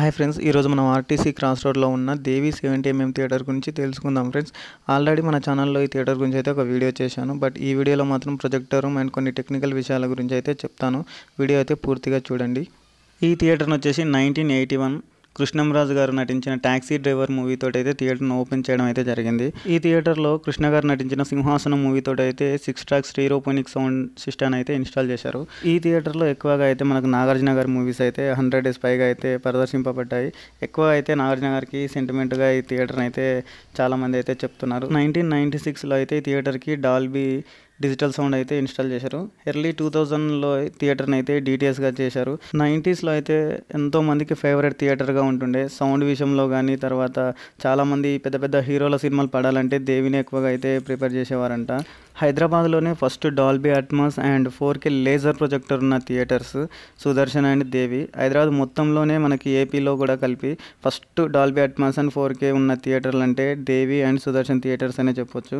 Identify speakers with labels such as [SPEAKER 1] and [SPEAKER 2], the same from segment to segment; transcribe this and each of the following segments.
[SPEAKER 1] hi friends ఈరోజు మనం RTC cross రోడ్లో ఉన్న దేవి సెవెంటీ ఎంఎం థియేటర్ గురించి తెలుసుకుందాం ఫ్రెండ్స్ ఆల్రెడీ మన ఛానల్లో ఈ థియేటర్ గురించి అయితే ఒక వీడియో చేశాను బట్ ఈ వీడియోలో మాత్రం ప్రొజెక్టర్ అండ్ కొన్ని టెక్నికల్ విషయాల గురించి అయితే చెప్తాను వీడియో అయితే పూర్తిగా చూడండి ఈ థియేటర్ను వచ్చేసి నైన్టీన్ ఎయిటీ వన్ కృష్ణంరాజు గారు నటించిన ట్యాక్సీ డ్రైవర్ మూవీతో అయితే థియేటర్ను ఓపెన్ చేయడం అయితే జరిగింది ఈ థియేటర్లో కృష్ణ గారు నటించిన సింహాసనం మూవీతో అయితే six track stereophonic sound system అయితే ఇన్స్టాల్ చేశారు ఈ థియేటర్లో ఎక్కువగా అయితే మనకు నాగార్జున గారి మూవీస్ అయితే హండ్రెడ్ డేస్ పైగా అయితే ప్రదర్శింపబడ్డాయి ఎక్కువ అయితే నాగార్జున గారికి సెంటిమెంట్గా ఈ థియేటర్ని అయితే చాలామంది అయితే చెప్తున్నారు నైన్టీన్ నైన్టీ సిక్స్లో అయితే ఈ థియేటర్కి డాల్బీ డిజిటల్ సౌండ్ అయితే ఇన్స్టాల్ చేశారు ఎర్లీ టూ థౌజండ్లో థియేటర్ని అయితే డీటీఎస్గా చేశారు నైంటీస్లో అయితే ఎంతోమందికి ఫేవరెట్ థియేటర్గా ఉంటుండే సౌండ్ విషయంలో కానీ తర్వాత చాలామంది పెద్ద పెద్ద హీరోల సినిమాలు పడాలంటే దేవిని ఎక్కువగా అయితే ప్రిపేర్ చేసేవారంట హైదరాబాద్లోనే first Dolby Atmos and K laser projector ఉన్న థియేటర్స్ సుదర్శన్ అండ్ దేవి హైదరాబాద్ మొత్తంలోనే మనకి ఏపీలో కూడా కలిపి first Dolby Atmos and K ఉన్న థియేటర్లు అంటే దేవి అండ్ సుదర్శన్ థియేటర్స్ అనే చెప్పొచ్చు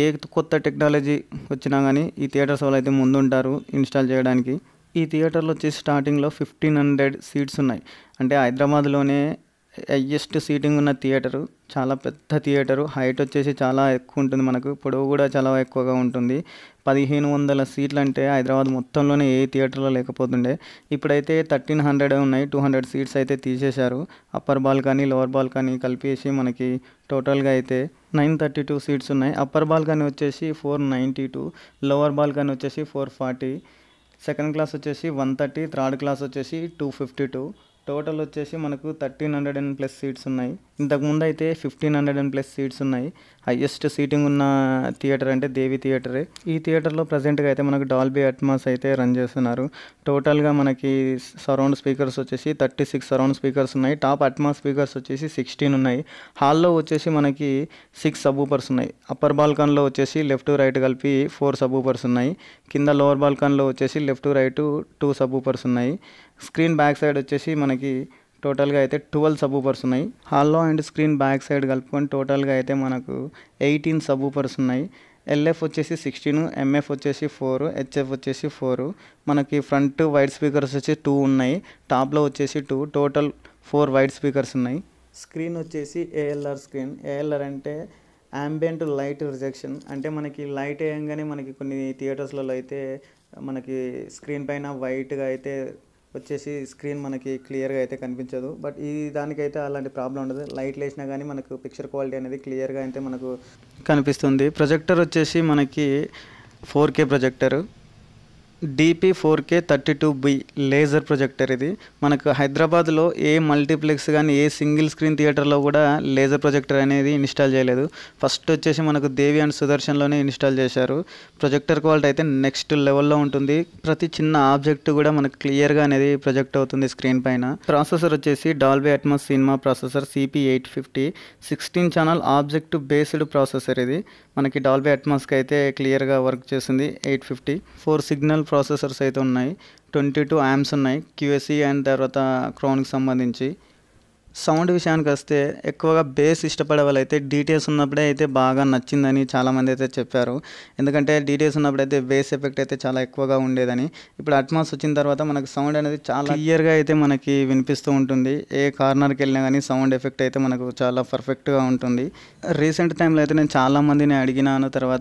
[SPEAKER 1] ఏ కొత్త టెక్నాలజీ వచ్చినా కానీ ఈ థియేటర్స్ వాళ్ళు అయితే ముందుంటారు ఇన్స్టాల్ చేయడానికి ఈ థియేటర్లో వచ్చి స్టార్టింగ్లో ఫిఫ్టీన్ హండ్రెడ్ సీట్స్ ఉన్నాయి అంటే హైదరాబాద్లోనే హయ్యెస్ట్ సీటింగ్ ఉన్న థియేటరు చాలా పెద్ద థియేటరు హైట్ వచ్చేసి చాలా ఎక్కువ ఉంటుంది మనకు పొడవు కూడా చాలా ఎక్కువగా ఉంటుంది పదిహేను వందల సీట్లు అంటే హైదరాబాద్ మొత్తంలోనే ఏ థియేటర్లో లేకపోతుండే ఇప్పుడైతే థర్టీన్ హండ్రెడ్ ఉన్నాయి టూ హండ్రెడ్ సీట్స్ అయితే తీసేశారు అప్పర్ బాల్ కానీ లోవర్ బాల్ కానీ కలిపేసి మనకి టోటల్గా అయితే నైన్ థర్టీ టూ సీట్స్ ఉన్నాయి అప్పర్ బాల్ కానీ వచ్చేసి ఫోర్ నైంటీ టూ లోవర్ బాల్ కానీ వచ్చేసి ఫోర్ ఫార్టీ సెకండ్ క్లాస్ వచ్చేసి వన్ థర్టీ థర్డ్ క్లాస్ వచ్చేసి టూ ఫిఫ్టీ టూ టోటల్ వచ్చేసి మనకు thirteen hundred and plus seats ఉన్నాయి ఇంతకుముందు అయితే fifteen hundred and plus seats ఉన్నాయి హయ్యెస్ట్ సీటింగ్ ఉన్న థియేటర్ అంటే దేవి థియేటరే ఈ థియేటర్లో ప్రజెంట్గా అయితే మనకు డాల్బీ అట్మాస్ అయితే రన్ చేస్తున్నారు టోటల్గా మనకి సరౌండ్ స్పీకర్స్ వచ్చేసి థర్టీ సిక్స్ సరౌండ్ స్పీకర్స్ ఉన్నాయి టాప్ అట్మాస్ స్పీకర్స్ వచ్చేసి సిక్స్టీన్ ఉన్నాయి హాల్లో వచ్చేసి మనకి సిక్స్ సబ్బూపర్స్ ఉన్నాయి అప్పర్ బాల్కాన్లో వచ్చేసి లెఫ్ట్ రైట్ కలిపి ఫోర్ సబ్బూపర్స్ ఉన్నాయి కింద లోవర్ బాల్కాన్లో వచ్చేసి లెఫ్ట్ రైట్ టూ సబ్బూపర్స్ ఉన్నాయి స్క్రీన్ బ్యాక్ సైడ్ వచ్చేసి మనకి టోటల్గా అయితే ట్వెల్వ్ సబూపర్స్ ఉన్నాయి హాల్లో అండ్ స్క్రీన్ బ్యాక్ సైడ్ కలుపుకొని టోటల్గా అయితే మనకు ఎయిటీన్ సబూపర్స్ ఉన్నాయి ఎల్ఎఫ్ వచ్చేసి సిక్స్టీన్ ఎంఎఫ్ వచ్చేసి ఫోర్ హెచ్ఎఫ్ వచ్చేసి ఫోర్ మనకి ఫ్రంట్ వైడ్ స్పీకర్స్ వచ్చి టూ ఉన్నాయి టాప్లో వచ్చేసి two total four wide speakers ఉన్నాయి స్క్రీన్ వచ్చేసి ఏఎల్ఆర్ స్క్రీన్ ఏఎల్ఆర్ అంటే యాంబియంట్ లైట్ రిజెక్షన్ అంటే మనకి లైట్ వేయంగానే మనకి కొన్ని థియేటర్స్లలో అయితే మనకి స్క్రీన్ పైన వైట్గా అయితే వచ్చేసి స్క్రీన్ మనకి క్లియర్గా అయితే కనిపించదు బట్ ఈ దానికైతే అలాంటి ప్రాబ్లం ఉండదు లైట్ లేసినా కానీ మనకు పిక్చర్ క్వాలిటీ అనేది క్లియర్గా అయితే మనకు కనిపిస్తుంది ప్రొజెక్టర్ వచ్చేసి మనకి four K projector DP four K thirty two B laser projector ఇది మనకు హైదరాబాద్లో ఏ మల్టీప్లెక్స్ కానీ ఏ సింగిల్ స్క్రీన్ థియేటర్లో కూడా లేజర్ ప్రొజెక్టర్ అనేది ఇన్స్టాల్ చేయలేదు ఫస్ట్ వచ్చేసి మనకు దేవి అండ్ సుదర్శన్లోనే ఇన్స్టాల్ చేశారు ప్రొజెక్టర్ క్వాలిటీ అయితే నెక్స్ట్ లెవెల్లో ఉంటుంది ప్రతి చిన్న ఆబ్జెక్ట్ కూడా మనకు క్లియర్గా అనేది ప్రొజెక్ట్ అవుతుంది స్క్రీన్ పైన ప్రాసెసర్ వచ్చేసి Dolby Atmos cinema processor CP eight fifty sixteen channel object based processor ఇది మనకి డాల్బే అట్మాస్కి అయితే క్లియర్గా వర్క్ చేసింది eight fifty four signal processors అయితే ఉన్నాయి ట్వంటీ టూ యామ్స్ ఉన్నాయి క్యూఎస్ఈ అండ్ తర్వాత క్రోన్కి సంబంధించి సౌండ్ విషయానికి వస్తే ఎక్కువగా బేస్ ఇష్టపడే వాళ్ళైతే డీటెయిల్స్ ఉన్నప్పుడే అయితే బాగా నచ్చిందని చాలామంది అయితే చెప్పారు ఎందుకంటే డీటెయిల్స్ ఉన్నప్పుడు అయితే బేస్ ఎఫెక్ట్ అయితే చాలా ఎక్కువగా ఉండేదని ఇప్పుడు అట్మాస్ వచ్చిన తర్వాత మనకు సౌండ్ అనేది చాలా క్లియర్గా అయితే మనకి వినిపిస్తూ ఉంటుంది ఏ కార్నర్కి వెళ్ళినా కానీ సౌండ్ ఎఫెక్ట్ అయితే మనకు చాలా పర్ఫెక్ట్గా ఉంటుంది రీసెంట్ టైంలో అయితే నేను చాలామందిని అడిగినాను తర్వాత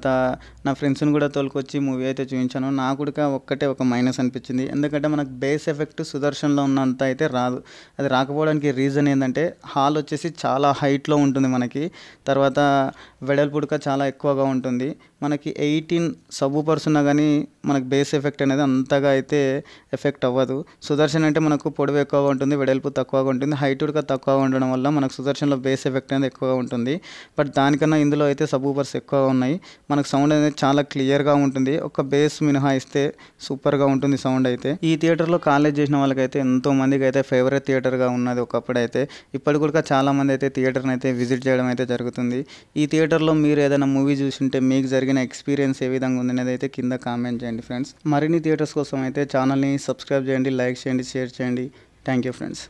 [SPEAKER 1] నా ఫ్రెండ్స్ని కూడా తోలుకొచ్చి మూవీ అయితే చూపించాను నాకు కూడా ఒక్కటే ఒక మైనస్ అనిపించింది ఎందుకంటే మనకు బేస్ ఎఫెక్ట్ సుదర్శన్లో ఉన్నంత అయితే రాదు అది రాకపోవడానికి రీజన్ ఏంటంటే ఏంటంటే హాల్ వచ్చేసి చాలా హైట్లో ఉంటుంది మనకి తర్వాత వెడల్పుడుక చాలా ఎక్కువగా ఉంటుంది మనకి ఎయిటీన్ సబ్బూపర్స్ ఉన్నా కానీ మనకు బేస్ ఎఫెక్ట్ అనేది అంతగా అయితే ఎఫెక్ట్ అవ్వదు సుదర్శన్ అంటే మనకు పొడవు ఎక్కువగా ఉంటుంది వెడల్పు తక్కువగా ఉంటుంది హైట్ ఉడక తక్కువగా ఉండడం వల్ల మనకు సుదర్శన్లో బేస్ ఎఫెక్ట్ అనేది ఎక్కువగా ఉంటుంది బట్ దానికన్నా ఇందులో అయితే సబ్బూపర్స్ ఎక్కువగా ఉన్నాయి మనకు సౌండ్ అనేది చాలా క్లియర్గా ఉంటుంది ఒక బేస్ మినహాయిస్తే సూపర్గా ఉంటుంది సౌండ్ అయితే ఈ థియేటర్లో కాలేజ్ చేసిన వాళ్ళకైతే ఎంతో మందికి అయితే ఫేవరెట్ థియేటర్గా ఉన్నది ఒకప్పుడు అయితే ఇప్పటి కూడా చాలామంది అయితే థియేటర్ని అయితే విజిట్ చేయడం అయితే జరుగుతుంది ఈ థియేటర్లో మీరు ఏదైనా మూవీ చూసింటే మీకు జరిగిన ఎక్స్పీరియన్స్ ఏ విధంగా ఉంది అనేది అయితే కింద కామెంట్ చేయండి ఫ్రెండ్స్ మరిన్ని థియేటర్స్ కోసం అయితే ఛానల్ని సబ్స్క్రైబ్ చేయండి లైక్ చేయండి షేర్ చేయండి థ్యాంక్ యూ ఫ్రెండ్స్